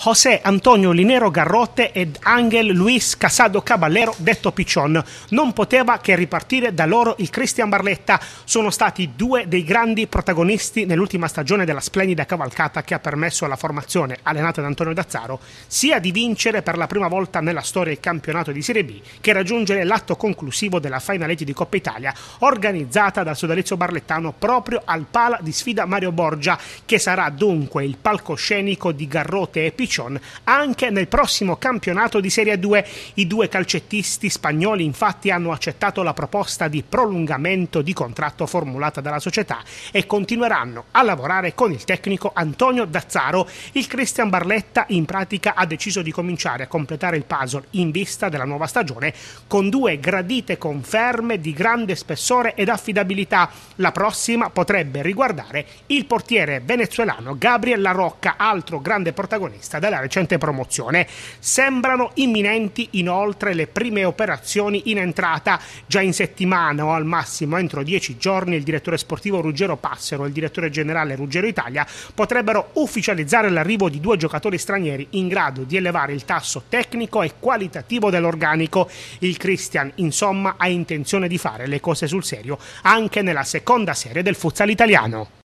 José Antonio Linero Garrote ed Angel Luis Casado Caballero, detto Piccion. Non poteva che ripartire da loro il Cristian Barletta. Sono stati due dei grandi protagonisti nell'ultima stagione della splendida cavalcata che ha permesso alla formazione, allenata da Antonio Dazzaro, sia di vincere per la prima volta nella storia il campionato di Serie B che raggiungere l'atto conclusivo della finality di Coppa Italia organizzata dal sodalizio barlettano proprio al pala di sfida Mario Borgia, che sarà dunque il palcoscenico di Garrote e Piccion Riccion anche nel prossimo campionato di Serie 2. I due calcettisti spagnoli infatti hanno accettato la proposta di prolungamento di contratto formulata dalla società e continueranno a lavorare con il tecnico Antonio Dazzaro. Il Christian Barletta in pratica ha deciso di cominciare a completare il puzzle in vista della nuova stagione con due gradite conferme di grande spessore ed affidabilità. La prossima potrebbe riguardare il portiere venezuelano Gabriel La Rocca, altro grande protagonista tratta dalla recente promozione. Sembrano imminenti inoltre le prime operazioni in entrata già in settimana o al massimo entro dieci giorni il direttore sportivo Ruggero Passero e il direttore generale Ruggero Italia potrebbero ufficializzare l'arrivo di due giocatori stranieri in grado di elevare il tasso tecnico e qualitativo dell'organico. Il Christian insomma ha intenzione di fare le cose sul serio anche nella seconda serie del futsal italiano.